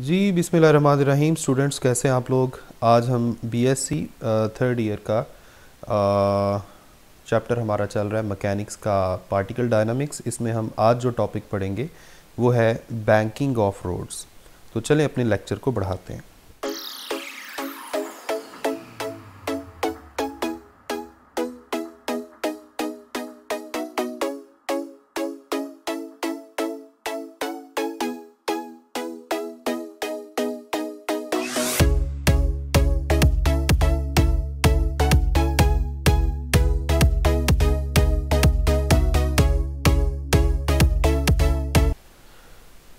जी बिस्मिल रहीम students कैसे हैं आप लोग आज हम बीएससी थर्ड ईयर का चैप्टर हमारा चल रहा है मैकेनिक्स का पार्टिकल डायनामिक्स इसमें हम आज जो टॉपिक पढ़ेंगे वो है बैंकिंग ऑफ रोड्स तो चलें अपने लेक्चर को बढ़ाते हैं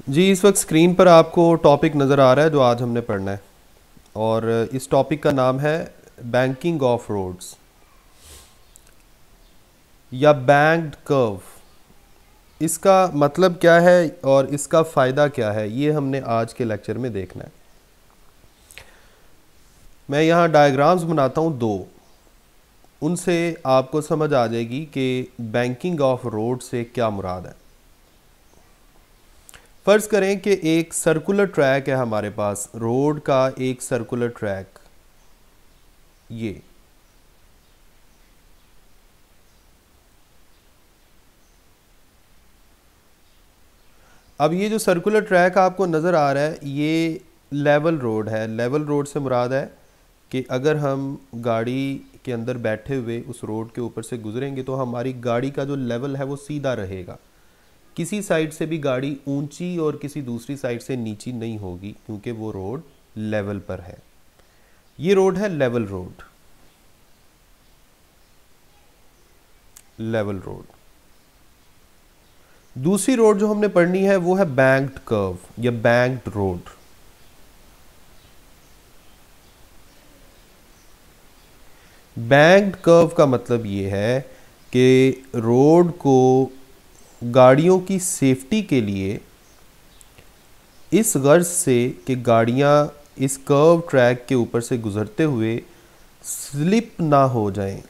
जी इस वक्त स्क्रीन पर आपको टॉपिक नज़र आ रहा है जो आज हमने पढ़ना है और इस टॉपिक का नाम है बैंकिंग ऑफ रोड्स या बैंक्ड कर्व इसका मतलब क्या है और इसका फ़ायदा क्या है ये हमने आज के लेक्चर में देखना है मैं यहाँ डायग्राम्स बनाता हूँ दो उनसे आपको समझ आ जाएगी कि बैंकिंग ऑफ रोड से क्या मुराद है फ़र्ज़ करें कि एक सर्कुलर ट्रैक है हमारे पास रोड का एक सर्कुलर ट्रैक ये अब ये जो सर्कुलर ट्रैक आपको नज़र आ रहा है ये लेवल रोड है लेवल रोड से मुराद है कि अगर हम गाड़ी के अंदर बैठे हुए उस रोड के ऊपर से गुजरेंगे तो हमारी गाड़ी का जो लेवल है वो सीधा रहेगा किसी साइड से भी गाड़ी ऊंची और किसी दूसरी साइड से नीची नहीं होगी क्योंकि वो रोड लेवल पर है ये रोड है लेवल रोड लेवल रोड दूसरी रोड जो हमने पढ़नी है वो है बैंक्ड कर्व या बैंक्ड रोड बैंक्ड कर्व का मतलब ये है कि रोड को गाड़ियों की सेफ्टी के लिए इस गर्ज से कि गाड़ियाँ इस कर्व ट्रैक के ऊपर से गुज़रते हुए स्लिप ना हो जाएं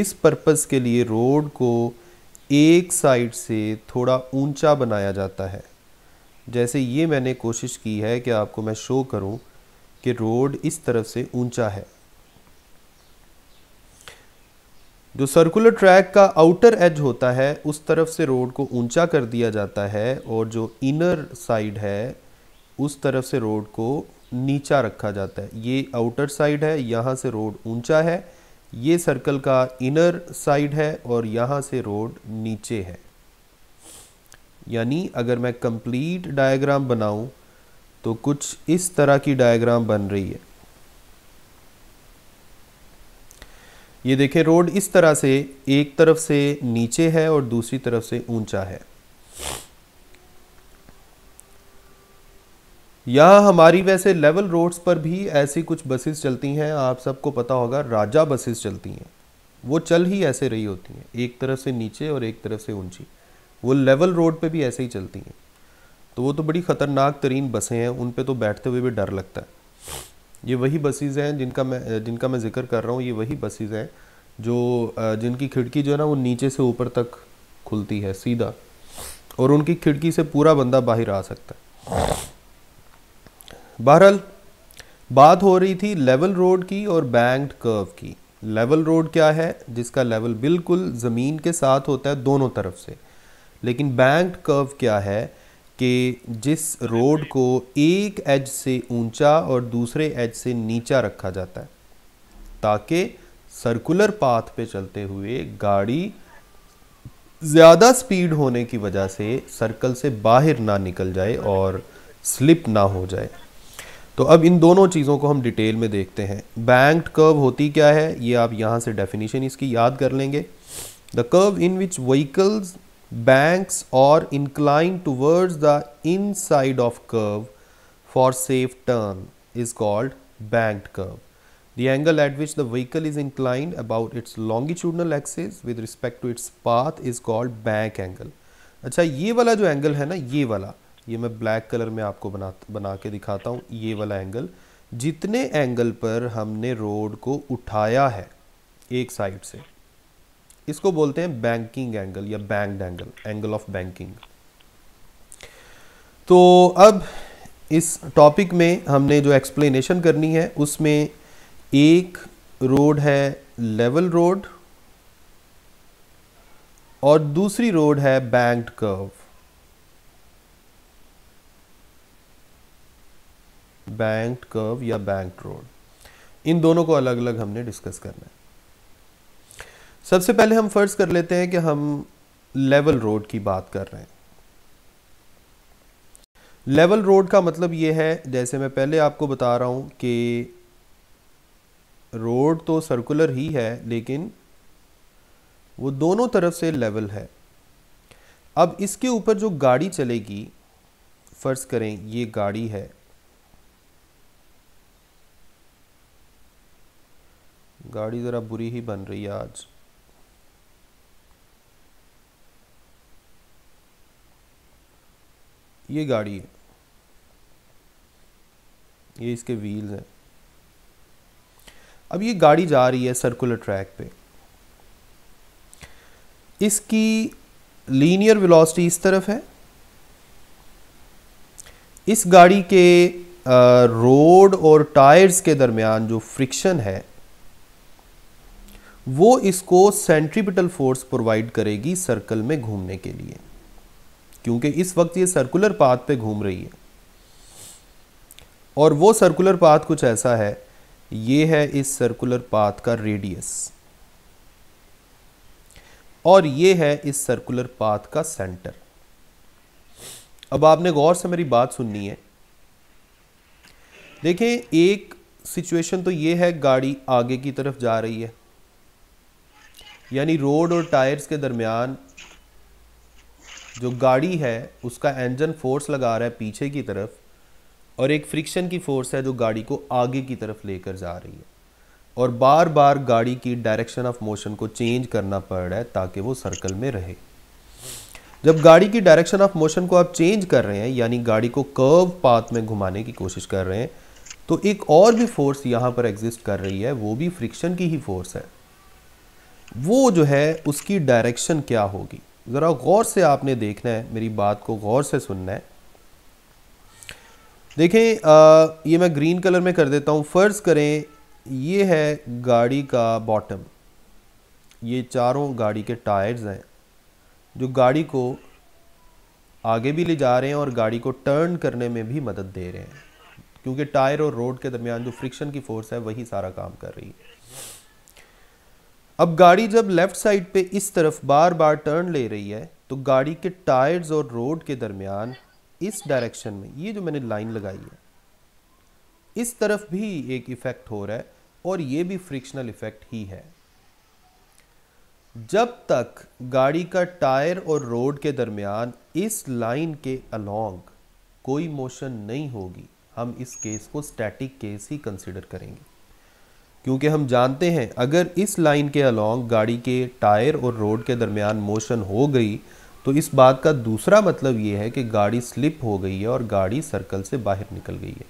इस पर्पज़ के लिए रोड को एक साइड से थोड़ा ऊंचा बनाया जाता है जैसे ये मैंने कोशिश की है कि आपको मैं शो करूं कि रोड इस तरफ से ऊंचा है जो सर्कुलर ट्रैक का आउटर एज होता है उस तरफ से रोड को ऊंचा कर दिया जाता है और जो इनर साइड है उस तरफ से रोड को नीचा रखा जाता है ये आउटर साइड है यहाँ से रोड ऊंचा है ये सर्कल का इनर साइड है और यहाँ से रोड नीचे है यानी अगर मैं कंप्लीट डायग्राम बनाऊँ तो कुछ इस तरह की डायग्राम बन रही है ये देखे रोड इस तरह से एक तरफ से नीचे है और दूसरी तरफ से ऊंचा है यहाँ हमारी वैसे लेवल रोड्स पर भी ऐसी कुछ बसेस चलती हैं आप सबको पता होगा राजा बसेस चलती हैं वो चल ही ऐसे रही होती हैं एक तरफ से नीचे और एक तरफ से ऊंची वो लेवल रोड पे भी ऐसे ही चलती हैं तो वो तो बड़ी ख़तरनाक तरीन बसें हैं उन पे तो बैठते हुए भी डर लगता है ये वही बसेज़ हैं जिनका मैं जिनका मैं जिक्र कर रहा हूँ ये वही बसेज़ हैं जो जिनकी खिड़की जो है ना वो नीचे से ऊपर तक खुलती है सीधा और उनकी खिड़की से पूरा बंदा बाहर आ सकता है बहरहाल बात हो रही थी लेवल रोड की और बैंक्ड कर्व की लेवल रोड क्या है जिसका लेवल बिल्कुल ज़मीन के साथ होता है दोनों तरफ से लेकिन बैंक्ड कर्व क्या है कि जिस रोड को एक एज से ऊंचा और दूसरे एज से नीचा रखा जाता है ताकि सर्कुलर पाथ पे चलते हुए गाड़ी ज़्यादा स्पीड होने की वजह से सर्कल से बाहर ना निकल जाए और स्लिप ना हो जाए तो अब इन दोनों चीज़ों को हम डिटेल में देखते हैं बैंक्ड कर्व होती क्या है ये आप यहाँ से डेफिनेशन इसकी याद कर लेंगे the curve in which vehicles banks or inclined towards the inside of curve for safe turn is called banked curve. The angle at which the vehicle is inclined about its longitudinal axis with respect to its path is called bank angle. acha ye wala jo angle hai na ye wala ये मैं black colour में आपको बना बना के दिखाता हूँ ये वाला एंगल जितने एंगल पर हमने रोड को उठाया है एक साइड से इसको बोलते हैं बैंकिंग एंगल या bank angle angle of banking तो अब इस टॉपिक में हमने जो एक्सप्लेनेशन करनी है उसमें एक रोड है लेवल रोड और दूसरी रोड है बैंक्ड कर्व बैंक्ड कर्व या बैंक रोड इन दोनों को अलग अलग हमने डिस्कस करना है सबसे पहले हम फर्ज कर लेते हैं कि हम लेवल रोड की बात कर रहे हैं लेवल रोड का मतलब ये है जैसे मैं पहले आपको बता रहा हूँ कि रोड तो सर्कुलर ही है लेकिन वो दोनों तरफ से लेवल है अब इसके ऊपर जो गाड़ी चलेगी फ़र्ज़ करें ये गाड़ी है गाड़ी ज़रा बुरी ही बन रही है आज ये गाड़ी है ये इसके व्हील्स हैं अब ये गाड़ी जा रही है सर्कुलर ट्रैक पे इसकी लीनियर वेलोसिटी इस तरफ है इस गाड़ी के रोड और टायर्स के दरमियान जो फ्रिक्शन है वो इसको सेंट्रीपिटल फोर्स प्रोवाइड करेगी सर्कल में घूमने के लिए क्योंकि इस वक्त ये सर्कुलर पाथ पे घूम रही है और वो सर्कुलर पाथ कुछ ऐसा है ये है इस सर्कुलर पाथ का रेडियस और ये है इस सर्कुलर पाथ का सेंटर अब आपने गौर से मेरी बात सुननी है देखें एक सिचुएशन तो ये है गाड़ी आगे की तरफ जा रही है यानी रोड और टायर्स के दरमियान जो गाड़ी है उसका इंजन फोर्स लगा रहा है पीछे की तरफ और एक फ्रिक्शन की फोर्स है जो गाड़ी को आगे की तरफ लेकर जा रही है और बार बार गाड़ी की डायरेक्शन ऑफ मोशन को चेंज करना पड़ रहा है ताकि वो सर्कल में रहे जब गाड़ी की डायरेक्शन ऑफ मोशन को आप चेंज कर रहे हैं यानी गाड़ी को कर्व पाथ में घुमाने की कोशिश कर रहे हैं तो एक और भी फोर्स यहाँ पर एग्जिस्ट कर रही है वो भी फ्रिक्शन की ही फोर्स है वो जो है उसकी डायरेक्शन क्या होगी ज़रा गौर से आपने देखना है मेरी बात को गौर से सुनना है देखें आ, ये मैं ग्रीन कलर में कर देता हूँ फ़र्ज़ करें ये है गाड़ी का बॉटम ये चारों गाड़ी के टायर्स हैं जो गाड़ी को आगे भी ले जा रहे हैं और गाड़ी को टर्न करने में भी मदद दे रहे हैं क्योंकि टायर और रोड के दरमियान जो फ्रिक्शन की फ़ोर्स है वही सारा काम कर रही है अब गाड़ी जब लेफ्ट साइड पे इस तरफ बार बार टर्न ले रही है तो गाड़ी के टायर्स और रोड के दरमियान इस डायरेक्शन में ये जो मैंने लाइन लगाई है इस तरफ भी एक इफ़ेक्ट हो रहा है और ये भी फ्रिक्शनल इफ़ेक्ट ही है जब तक गाड़ी का टायर और रोड के दरमियान इस लाइन के अलोंग कोई मोशन नहीं होगी हम इस केस को स्टैटिक केस ही कंसिडर करेंगे क्योंकि हम जानते हैं अगर इस लाइन के अलॉन्ग गाड़ी के टायर और रोड के दरमियान मोशन हो गई तो इस बात का दूसरा मतलब ये है कि गाड़ी स्लिप हो गई है और गाड़ी सर्कल से बाहर निकल गई है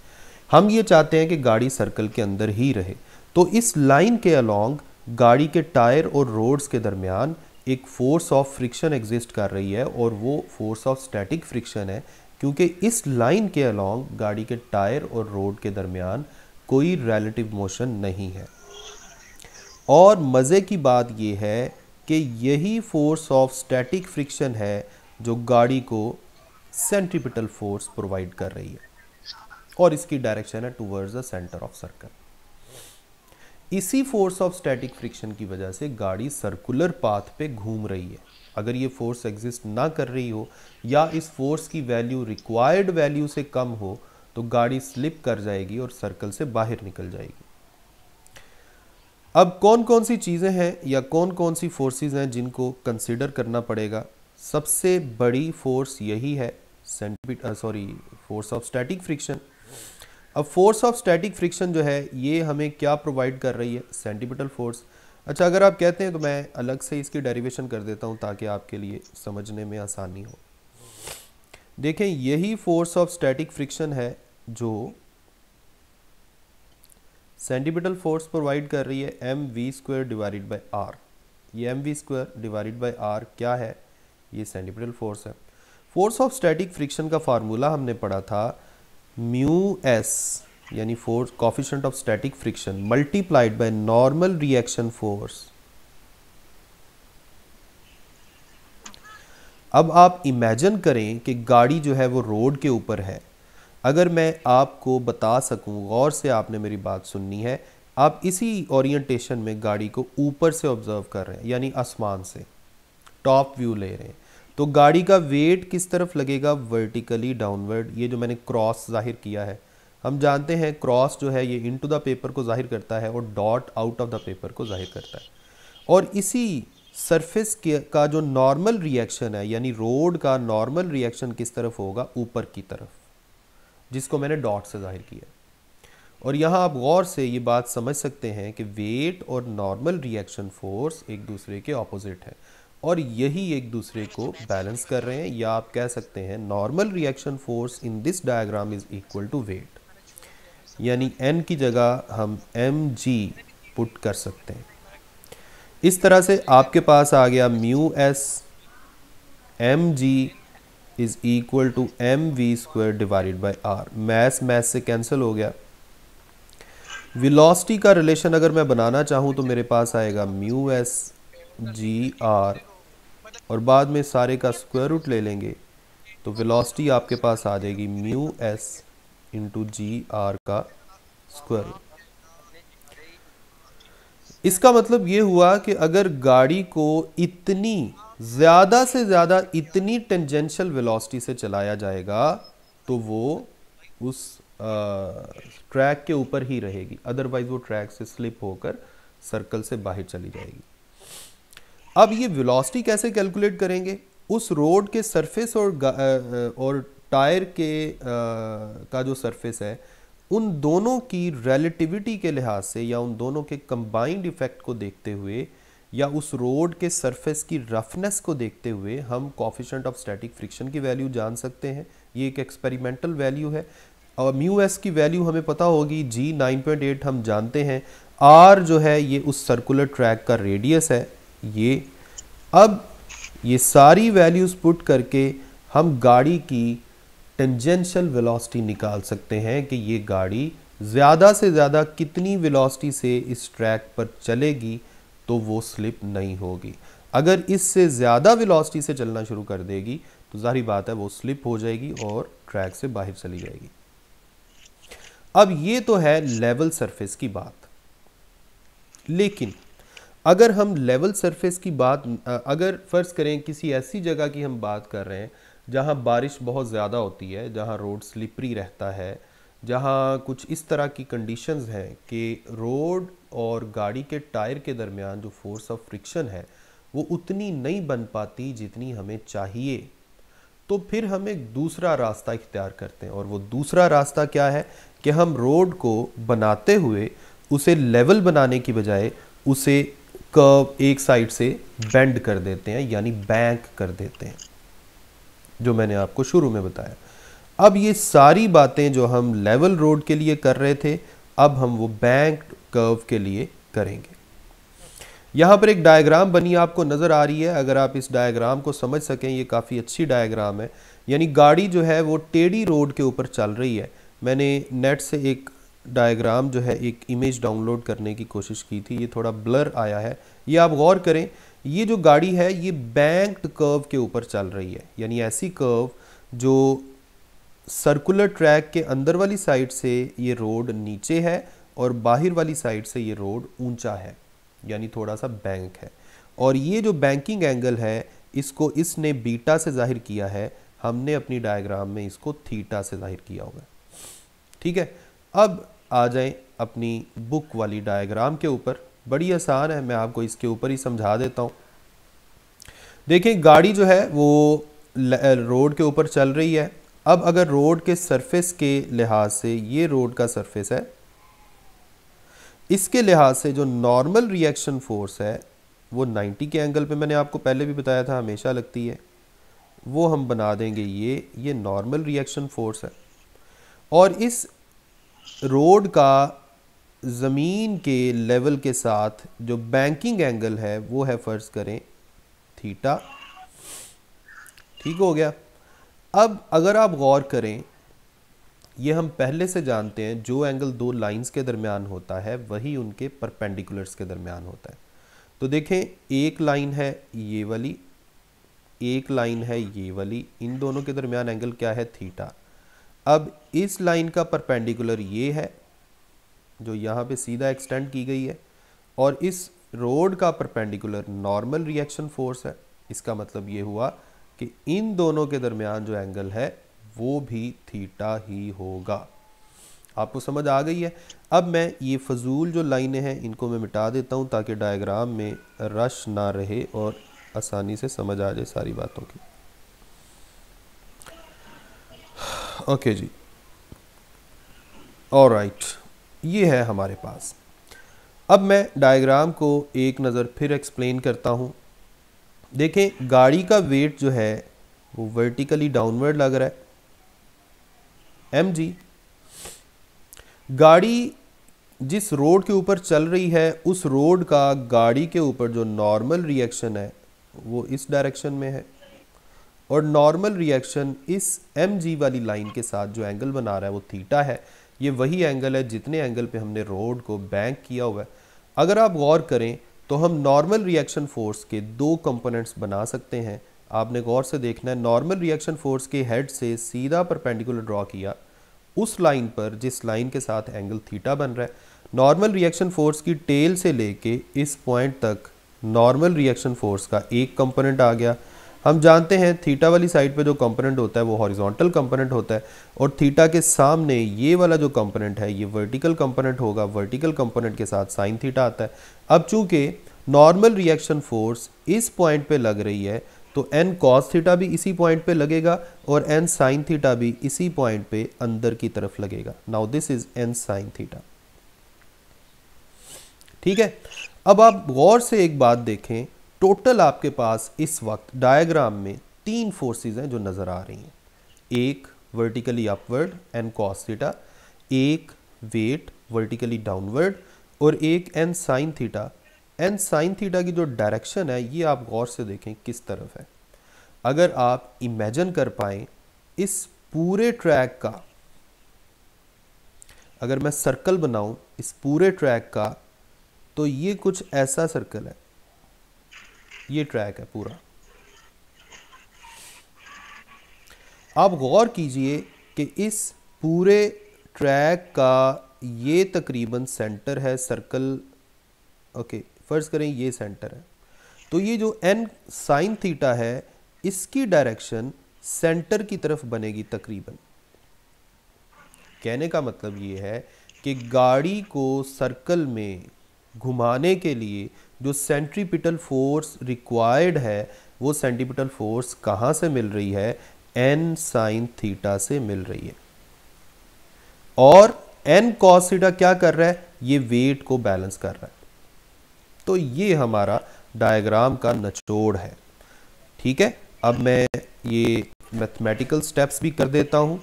हम ये चाहते हैं कि गाड़ी सर्कल के अंदर ही रहे तो इस लाइन के अलॉन्ग गाड़ी के टायर और रोड्स के दरमियान एक फोर्स ऑफ फ्रिक्शन एग्जिस्ट कर रही है और वो फोर्स ऑफ स्टैटिक फ्रिक्शन है क्योंकि इस लाइन के अलॉन्ग गाड़ी के टायर और रोड के दरमियान कोई रिलेटिव मोशन नहीं है और मज़े की बात यह है कि यही फोर्स ऑफ स्टैटिक फ्रिक्शन है जो गाड़ी को सेंट्रीपिटल फोर्स प्रोवाइड कर रही है और इसकी डायरेक्शन है towards the centre of circle इसी फोर्स ऑफ स्टैटिक फ्रिक्शन की वजह से गाड़ी सर्कुलर पाथ पे घूम रही है अगर ये फोर्स एग्जिस्ट ना कर रही हो या इस फोर्स की वैल्यू रिक्वायर्ड वैल्यू से कम हो तो गाड़ी स्लिप कर जाएगी और सर्कल से बाहर निकल जाएगी अब कौन कौन सी चीज़ें हैं या कौन कौन सी फोर्सेस हैं जिनको कंसिडर करना पड़ेगा सबसे बड़ी फोर्स यही है centripetal sorry force of static friction अब फोर्स ऑफ स्टैटिक फ्रिक्शन जो है ये हमें क्या प्रोवाइड कर रही है सेंटीपिटल फोर्स अच्छा अगर आप कहते हैं तो मैं अलग से इसकी डेरिवेशन कर देता हूँ ताकि आपके लिए समझने में आसानी हो देखें यही फोर्स ऑफ स्टैटिक फ्रिक्शन है जो सेंटीमीटर फोर्स प्रोवाइड कर रही है m v square divided by r ये m v square divided by r क्या है ये सेंटिपिटल फोर्स है फोर्स ऑफ स्टैटिक फ्रिक्शन का फार्मूला हमने पढ़ा था म्यू एस यानी force coefficient of static friction multiplied by normal reaction force अब आप इमेजन करें कि गाड़ी जो है वो रोड के ऊपर है अगर मैं आपको बता सकूं गौर से आपने मेरी बात सुननी है आप इसी ओरिएंटेशन में गाड़ी को ऊपर से ऑब्ज़र्व कर रहे हैं यानी आसमान से टॉप व्यू ले रहे हैं तो गाड़ी का वेट किस तरफ लगेगा वर्टिकली डाउनवर्ड ये जो मैंने क्रॉस जाहिर किया है हम जानते हैं क्रॉस जो है ये इनटू द पेपर को जाहिर करता है और dot out of the paper को जाहिर करता है और इसी सरफेस का जो नॉर्मल रिएक्शन है यानी रोड का नॉर्मल रिएक्शन किस तरफ होगा ऊपर की तरफ जिसको मैंने डॉट से जाहिर किया और यहाँ आप गौर से ये बात समझ सकते हैं कि वेट और नॉर्मल रिएक्शन फोर्स एक दूसरे के ऑपोजिट है और यही एक दूसरे को बैलेंस कर रहे हैं या आप कह सकते हैं normal reaction force in this diagram is equal to weight यानी एन की जगह हम एम जी पुट कर सकते हैं इस तरह से आपके पास आ गया mu s m g is equal to m v square divide by r mass mass से कैंसिल हो गया वेलोसिटी का रिलेशन अगर मैं बनाना चाहूँ तो मेरे पास आएगा म्यू एस जी आर और बाद में सारे का स्क्वायर रूट ले लेंगे तो वेलोसिटी आपके पास आ जाएगी mu s into g r का स्क्वायर रूट इसका मतलब ये हुआ कि अगर गाड़ी को इतनी ज़्यादा से ज़्यादा इतनी टेंजेंशियल वेलोसिटी से चलाया जाएगा तो वो उस ट्रैक के ऊपर ही रहेगी अदरवाइज वो ट्रैक से स्लिप होकर सर्कल से बाहर चली जाएगी अब ये वेलोसिटी कैसे कैलकुलेट करेंगे उस रोड के सरफेस और और टायर के आ, का जो सरफेस है उन दोनों की रिलेटिविटी के लिहाज से या उन दोनों के कंबाइंड इफेक्ट को देखते हुए या उस रोड के सरफेस की रफनेस को देखते हुए हम कॉफिशेंट ऑफ स्टैटिक फ्रिक्शन की वैल्यू जान सकते हैं ये एक एक्सपेरिमेंटल वैल्यू है और म्यू एस की वैल्यू हमें पता होगी जी 9.8 हम जानते हैं आर जो है ये उस सर्कुलर ट्रैक का रेडियस है ये अब ये सारी वैल्यूज़ पुट करके हम गाड़ी की टेंजेंशियल वेलोसिटी निकाल सकते हैं कि ये गाड़ी ज़्यादा से ज़्यादा कितनी वेलोसिटी से इस ट्रैक पर चलेगी तो वो स्लिप नहीं होगी अगर इससे ज़्यादा वेलोसिटी से चलना शुरू कर देगी तो जाहिर बात है वो स्लिप हो जाएगी और ट्रैक से बाहर चली जाएगी अब ये तो है लेवल सरफेस की बात लेकिन अगर हम लेवल सरफेस की बात अगर फ़र्ज़ करें किसी ऐसी जगह की हम बात कर रहे हैं जहाँ बारिश बहुत ज़्यादा होती है जहाँ रोड स्लिपरी रहता है जहाँ कुछ इस तरह की कंडीशंस हैं कि रोड और गाड़ी के टायर के दरमियान जो फोर्स ऑफ फ्रिक्शन है वो उतनी नहीं बन पाती जितनी हमें चाहिए तो फिर हम एक दूसरा रास्ता इख्तियार करते हैं और वो दूसरा रास्ता क्या है कि हम रोड को बनाते हुए उसे लेवल बनाने की बजाय उसे कर्व एक साइड से बेंड कर देते हैं यानी बैंक कर देते हैं जो मैंने आपको शुरू में बताया अब ये सारी बातें जो हम लेवल रोड के लिए कर रहे थे अब हम वो बैंक कर्व के लिए करेंगे यहाँ पर एक डायग्राम बनी आपको नज़र आ रही है अगर आप इस डायग्राम को समझ सकें ये काफ़ी अच्छी डायग्राम है यानी गाड़ी जो है वो टेढ़ी रोड के ऊपर चल रही है मैंने नेट से एक डायग्राम जो है एक इमेज डाउनलोड करने की कोशिश की थी ये थोड़ा ब्लर आया है ये आप गौर करें ये जो गाड़ी है ये बैंक्ड कर्व के ऊपर चल रही है यानी ऐसी कर्व जो सर्कुलर ट्रैक के अंदर वाली साइड से ये रोड नीचे है और बाहर वाली साइड से ये रोड ऊंचा है यानी थोड़ा सा बैंक है और ये जो बैंकिंग एंगल है इसको इसने बीटा से जाहिर किया है हमने अपनी डायग्राम में इसको थीटा से जाहिर किया होगा ठीक है अब आ जाएं अपनी बुक वाली डायग्राम के ऊपर बड़ी आसान है मैं आपको इसके ऊपर ही समझा देता हूँ देखें गाड़ी जो है वो रोड के ऊपर चल रही है अब अगर रोड के सरफेस के लिहाज से ये रोड का सरफेस है इसके लिहाज से जो नॉर्मल रिएक्शन फोर्स है वो 90 के एंगल पे मैंने आपको पहले भी बताया था हमेशा लगती है वो हम बना देंगे ये ये नॉर्मल रिएक्शन फोर्स है और इस रोड का ज़मीन के लेवल के साथ जो बैंकिंग एंगल है वो है फ़र्ज़ करें थीटा ठीक हो गया अब अगर आप गौर करें ये हम पहले से जानते हैं जो एंगल दो लाइंस के दरमियान होता है वही उनके परपेंडिकुलर्स के दरमियान होता है तो देखें एक लाइन है ये वाली एक लाइन है ये वाली इन दोनों के दरमियान एंगल क्या है थीटा अब इस लाइन का परपेंडिकुलर ये है जो यहाँ पे सीधा एक्सटेंड की गई है और इस रोड का परपेंडिकुलर नॉर्मल रिएक्शन फोर्स है इसका मतलब ये हुआ कि इन दोनों के दरमियान जो एंगल है वो भी थीटा ही होगा आपको समझ आ गई है अब मैं ये फजूल जो लाइनें हैं इनको मैं मिटा देता हूँ ताकि डायग्राम में रश ना रहे और आसानी से समझ आ जाए सारी बातों की ओके जी और राइट ये है हमारे पास अब मैं डायग्राम को एक नज़र फिर एक्सप्लेन करता हूँ देखें गाड़ी का वेट जो है वो वर्टिकली डाउनवर्ड लग रहा है एम जी गाड़ी जिस रोड के ऊपर चल रही है उस रोड का गाड़ी के ऊपर जो नॉर्मल रिएक्शन है वो इस डायरेक्शन में है और नॉर्मल रिएक्शन इस एम जी वाली लाइन के साथ जो एंगल बना रहा है वो थीटा है ये वही एंगल है जितने एंगल पे हमने रोड को बैंक किया हुआ है अगर आप गौर करें तो हम नॉर्मल रिएक्शन फोर्स के दो कंपोनेंट्स बना सकते हैं आपने गौर से देखना है नॉर्मल रिएक्शन फोर्स के हेड से सीधा परपेंडिकुलर ड्रॉ किया उस लाइन पर जिस लाइन के साथ एंगल थीटा बन रहा है नॉर्मल रिएक्शन फोर्स की टेल से लेके इस पॉइंट तक नॉर्मल रिएक्शन फोर्स का एक कंपोनेंट आ गया हम जानते हैं थीटा वाली साइड पे जो कंपोनेंट होता है वो हॉरिजॉन्टल कंपोनेंट होता है और थीटा के सामने ये वाला जो कंपोनेंट है ये वर्टिकल कंपोनेंट होगा वर्टिकल कंपोनेंट के साथ साइन थीटा आता है अब चूंकि नॉर्मल रिएक्शन फोर्स इस पॉइंट पे लग रही है तो एन कॉस थीटा भी इसी पॉइंट पे लगेगा और एन साइन थीटा भी इसी पॉइंट पे अंदर की तरफ लगेगा now this is n sine theta ठीक है अब आप गौर से एक बात देखें टोटल आपके पास इस वक्त डायग्राम में तीन फोर्सेस हैं जो नज़र आ रही हैं एक vertically upward and cos theta एक वेट वर्टिकली डाउनवर्ड और एक n sine theta n sine theta की जो डायरेक्शन है ये आप गौर से देखें किस तरफ है अगर आप इमेजन कर पाए इस पूरे ट्रैक का अगर मैं सर्कल बनाऊं इस पूरे ट्रैक का तो ये कुछ ऐसा सर्कल है ये ट्रैक है पूरा आप गौर कीजिए कि इस पूरे ट्रैक का ये तकरीबन सेंटर है सर्कल ओके फ़र्ज़ करें ये सेंटर है तो ये जो एन साइन थीटा है इसकी डायरेक्शन सेंटर की तरफ बनेगी तकरीबन कहने का मतलब ये है कि गाड़ी को सर्कल में घुमाने के लिए जो सेंट्रीपिटल फोर्स रिक्वायर्ड है वो सेंट्रीपिटल फोर्स कहाँ से मिल रही है एन साइन थीटा से मिल रही है और एन कॉस थीटा क्या कर रहा है ये वेट को बैलेंस कर रहा है तो ये हमारा डायग्राम का नचोड़ है ठीक है अब मैं ये मैथमेटिकल स्टेप्स भी कर देता हूँ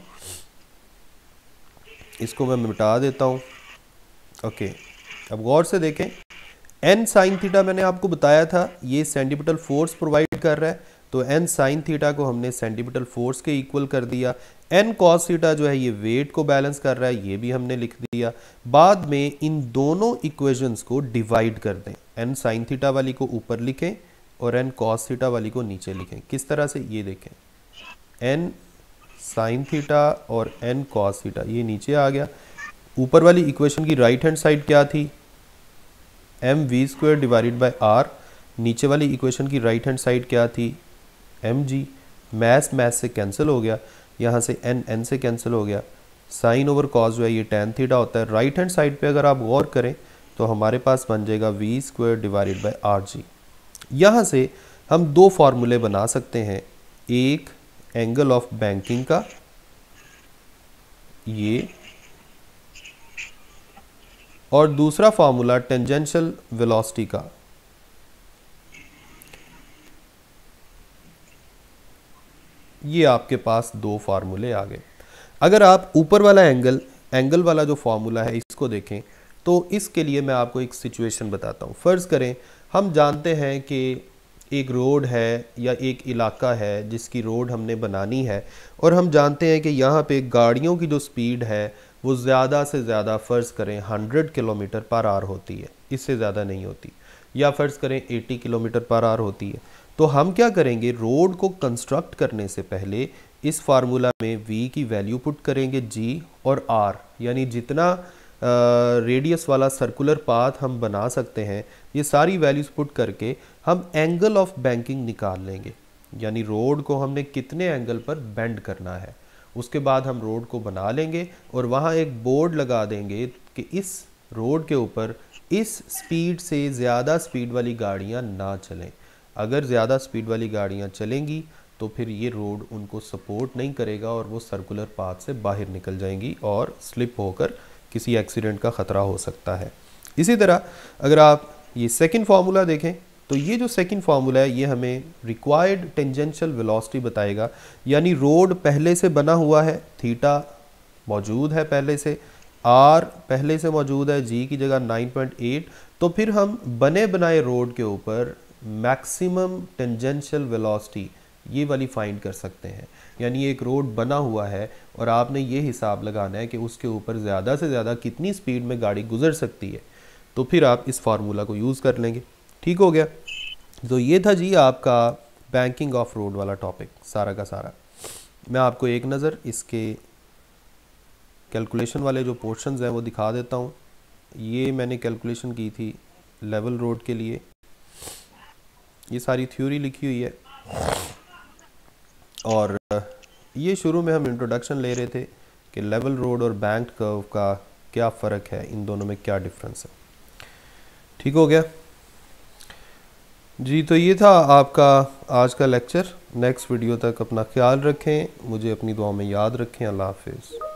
इसको मैं मिटा देता हूँ ओके अब गौर से देखें एन साइन थीटा मैंने आपको बताया था ये सेंटिपिटल फोर्स प्रोवाइड कर रहा है तो एन साइन थीटा को हमने सेंटिपिटल फोर्स के इक्वल कर दिया एन कॉस थीटा जो है ये वेट को बैलेंस कर रहा है ये भी हमने लिख दिया बाद में इन दोनों इक्वेशंस को डिवाइड कर दें एन साइन थीटा वाली को ऊपर लिखें और एन कॉस थीटा वाली को नीचे लिखें किस तरह से ये देखें एन साइन थीटा और एन कॉस थीटा ये नीचे आ गया ऊपर वाली इक्वेशन की राइट हैंड साइड क्या थी m v square divided by r नीचे वाली इक्वेशन की राइट हैंड साइड क्या थी एम जी मैस मैस से कैंसिल हो गया यहाँ से एन एन से कैंसिल हो गया साइन ओवर कॉज जो है ये टेन थीटा होता है राइट हैंड साइड पे अगर आप गौर करें तो हमारे पास बन जाएगा v square divided by r g यहाँ से हम दो फार्मूले बना सकते हैं एक एंगल ऑफ बैंकिंग का ये और दूसरा फार्मूला टेंजेंशियल वेलोसिटी का ये आपके पास दो फार्मूले आ गए अगर आप ऊपर वाला एंगल एंगल वाला जो फार्मूला है इसको देखें तो इसके लिए मैं आपको एक सिचुएशन बताता हूँ फ़र्ज़ करें हम जानते हैं कि एक रोड है या एक इलाका है जिसकी रोड हमने बनानी है और हम जानते हैं कि यहाँ पे गाड़ियों की जो स्पीड है वो ज़्यादा से ज़्यादा फ़र्ज़ करें 100 किलोमीटर पर आर होती है इससे ज़्यादा नहीं होती या फ़र्ज़ करें 80 किलोमीटर पर आर होती है तो हम क्या करेंगे रोड को कंस्ट्रक्ट करने से पहले इस फार्मूला में v की वैल्यू पुट करेंगे g और r यानी जितना रेडियस वाला सर्कुलर पाथ हम बना सकते हैं ये सारी वैल्यूज़ पुट करके हम एंगल ऑफ बैंकिंग निकाल लेंगे यानी रोड को हमने कितने एंगल पर बेंड करना है उसके बाद हम रोड को बना लेंगे और वहाँ एक बोर्ड लगा देंगे कि इस रोड के ऊपर इस स्पीड से ज़्यादा स्पीड वाली गाड़ियाँ ना चलें अगर ज़्यादा स्पीड वाली गाड़ियाँ चलेंगी तो फिर ये रोड उनको सपोर्ट नहीं करेगा और वो सर्कुलर पाथ से बाहर निकल जाएंगी और स्लिप होकर किसी एक्सीडेंट का ख़तरा हो सकता है इसी तरह अगर आप ये सेकंड फार्मूला देखें तो ये जो सेकंड फार्मूला है ये हमें रिक्वायर्ड टेंजेंशियल वेलोसिटी बताएगा यानी रोड पहले से बना हुआ है थीटा मौजूद है पहले से आर पहले से मौजूद है जी की जगह 9.8 तो फिर हम बने बनाए रोड के ऊपर मैक्सिमम टेंजेंशियल वेलोसिटी ये वाली फाइंड कर सकते हैं यानी एक रोड बना हुआ है और आपने ये हिसाब लगाना है कि उसके ऊपर ज़्यादा से ज़्यादा कितनी स्पीड में गाड़ी गुजर सकती है तो फिर आप इस फार्मूला को यूज़ कर लेंगे ठीक हो गया तो ये था जी आपका बैंकिंग ऑफ रोड वाला टॉपिक सारा का सारा मैं आपको एक नज़र इसके कैलकुलेशन वाले जो पोर्शन हैं वो दिखा देता हूँ ये मैंने कैलकुलेशन की थी लेवल रोड के लिए ये सारी थ्योरी लिखी हुई है और ये शुरू में हम इंट्रोडक्शन ले रहे थे कि लेवल रोड और बैंक कर्व का क्या फ़र्क है इन दोनों में क्या डिफरेंस है ठीक हो गया जी तो ये था आपका आज का लेक्चर नेक्स्ट वीडियो तक अपना ख्याल रखें मुझे अपनी दुआ में याद रखें अल्लाह हाफिज़